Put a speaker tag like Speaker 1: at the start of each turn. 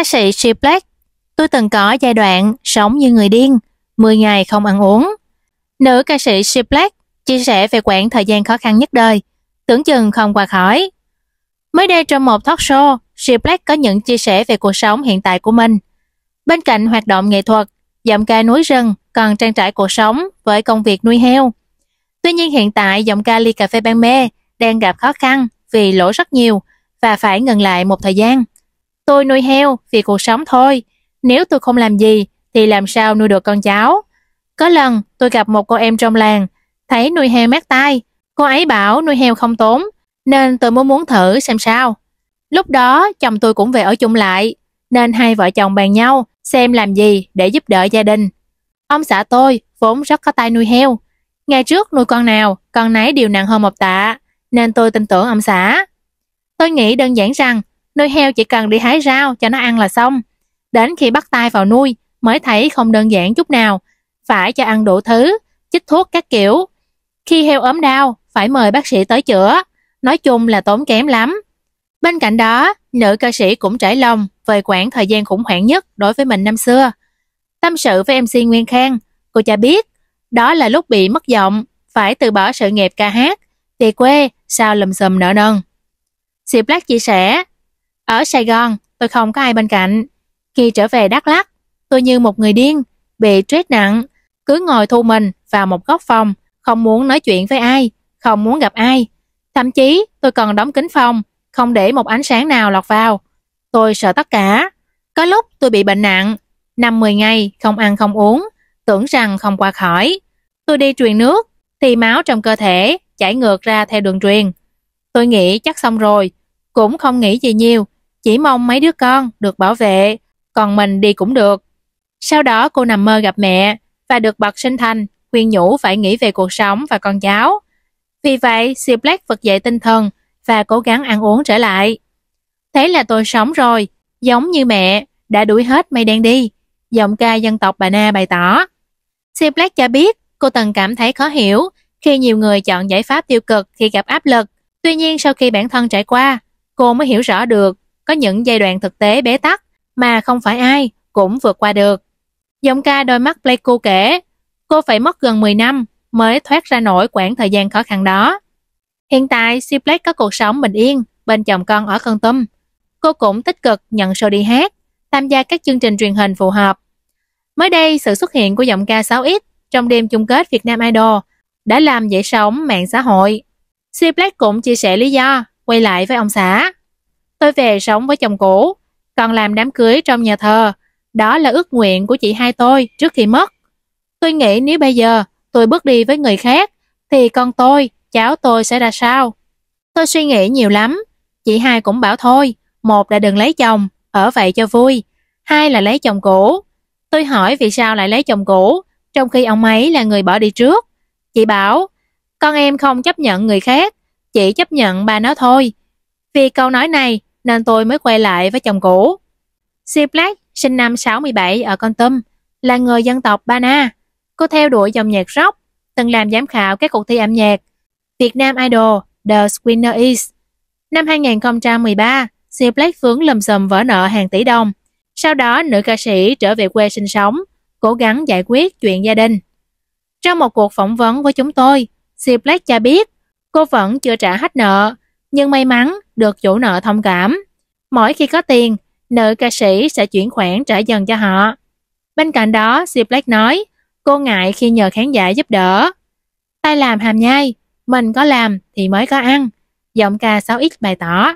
Speaker 1: Ca sĩ She Tôi từng có giai đoạn sống như người điên, 10 ngày không ăn uống. Nữ ca sĩ She chia sẻ về quãng thời gian khó khăn nhất đời, tưởng chừng không qua khỏi. Mới đây trong một talk show, She có những chia sẻ về cuộc sống hiện tại của mình. Bên cạnh hoạt động nghệ thuật, giọng ca núi rừng còn trang trải cuộc sống với công việc nuôi heo. Tuy nhiên hiện tại giọng ca ly cà phê ban mê đang gặp khó khăn vì lỗ rất nhiều và phải ngừng lại một thời gian. Tôi nuôi heo vì cuộc sống thôi. Nếu tôi không làm gì thì làm sao nuôi được con cháu? Có lần tôi gặp một cô em trong làng, thấy nuôi heo mát tay. Cô ấy bảo nuôi heo không tốn, nên tôi muốn muốn thử xem sao. Lúc đó chồng tôi cũng về ở chung lại, nên hai vợ chồng bàn nhau xem làm gì để giúp đỡ gia đình. Ông xã tôi vốn rất có tay nuôi heo. Ngày trước nuôi con nào, con nấy đều nặng hơn một tạ, nên tôi tin tưởng ông xã. Tôi nghĩ đơn giản rằng nuôi heo chỉ cần đi hái rau cho nó ăn là xong. Đến khi bắt tay vào nuôi mới thấy không đơn giản chút nào, phải cho ăn đủ thứ, chích thuốc các kiểu. Khi heo ốm đau, phải mời bác sĩ tới chữa, nói chung là tốn kém lắm. Bên cạnh đó, nữ ca sĩ cũng trải lòng về quãng thời gian khủng hoảng nhất đối với mình năm xưa. Tâm sự với MC Nguyên Khang, cô cho biết, đó là lúc bị mất giọng, phải từ bỏ sự nghiệp ca hát, về quê, sao lùm xùm nợ nần. Diệp Black chia sẻ, ở Sài Gòn, tôi không có ai bên cạnh. Khi trở về Đắk Lắk, tôi như một người điên, bị stress nặng, cứ ngồi thu mình vào một góc phòng, không muốn nói chuyện với ai, không muốn gặp ai. Thậm chí tôi còn đóng kính phòng, không để một ánh sáng nào lọt vào. Tôi sợ tất cả. Có lúc tôi bị bệnh nặng, 5-10 ngày không ăn không uống, tưởng rằng không qua khỏi. Tôi đi truyền nước, thì máu trong cơ thể chảy ngược ra theo đường truyền. Tôi nghĩ chắc xong rồi, cũng không nghĩ gì nhiều, chỉ mong mấy đứa con được bảo vệ, còn mình đi cũng được. Sau đó cô nằm mơ gặp mẹ và được bậc sinh thành khuyên nhủ phải nghĩ về cuộc sống và con cháu. Vì vậy, Sir Black vực dậy tinh thần và cố gắng ăn uống trở lại. Thế là tôi sống rồi, giống như mẹ, đã đuổi hết mây đen đi, giọng ca dân tộc bà Na bày tỏ. Sir Black cho biết cô từng cảm thấy khó hiểu khi nhiều người chọn giải pháp tiêu cực khi gặp áp lực. Tuy nhiên sau khi bản thân trải qua, cô mới hiểu rõ được có những giai đoạn thực tế bế tắc mà không phải ai cũng vượt qua được. Giọng ca đôi mắt Pleiku kể, cô phải mất gần 10 năm mới thoát ra nổi quãng thời gian khó khăn đó. Hiện tại, Siplex có cuộc sống bình yên bên chồng con ở Khân Tum. Cô cũng tích cực nhận show đi hát, tham gia các chương trình truyền hình phù hợp. Mới đây, sự xuất hiện của giọng ca 6X trong đêm chung kết Việt Nam Idol đã làm dậy sóng mạng xã hội. Siplex cũng chia sẻ lý do quay lại với ông xã tôi về sống với chồng cũ, còn làm đám cưới trong nhà thờ. Đó là ước nguyện của chị hai tôi trước khi mất. Tôi nghĩ nếu bây giờ tôi bước đi với người khác, thì con tôi, cháu tôi sẽ ra sao? Tôi suy nghĩ nhiều lắm. Chị hai cũng bảo thôi, một là đừng lấy chồng, ở vậy cho vui. Hai là lấy chồng cũ. Tôi hỏi vì sao lại lấy chồng cũ, trong khi ông ấy là người bỏ đi trước. Chị bảo, con em không chấp nhận người khác, chỉ chấp nhận bà nó thôi. Vì câu nói này nên tôi mới quay lại với chồng cũ. Si Black, sinh năm 67 ở Con Tum, là người dân tộc Bana. Cô theo đuổi dòng nhạc rock, từng làm giám khảo các cuộc thi âm nhạc Việt Nam Idol, The Winner Is. Năm 2013, Si Black vướng lầm xùm vỡ nợ hàng tỷ đồng. Sau đó, nữ ca sĩ trở về quê sinh sống, cố gắng giải quyết chuyện gia đình. Trong một cuộc phỏng vấn với chúng tôi, Si Black cho biết cô vẫn chưa trả hết nợ nhưng may mắn được chủ nợ thông cảm. Mỗi khi có tiền, nợ ca sĩ sẽ chuyển khoản trả dần cho họ. Bên cạnh đó, Sir Black nói, cô ngại khi nhờ khán giả giúp đỡ. Tay làm hàm nhai, mình có làm thì mới có ăn. Giọng ca 6X bày tỏ.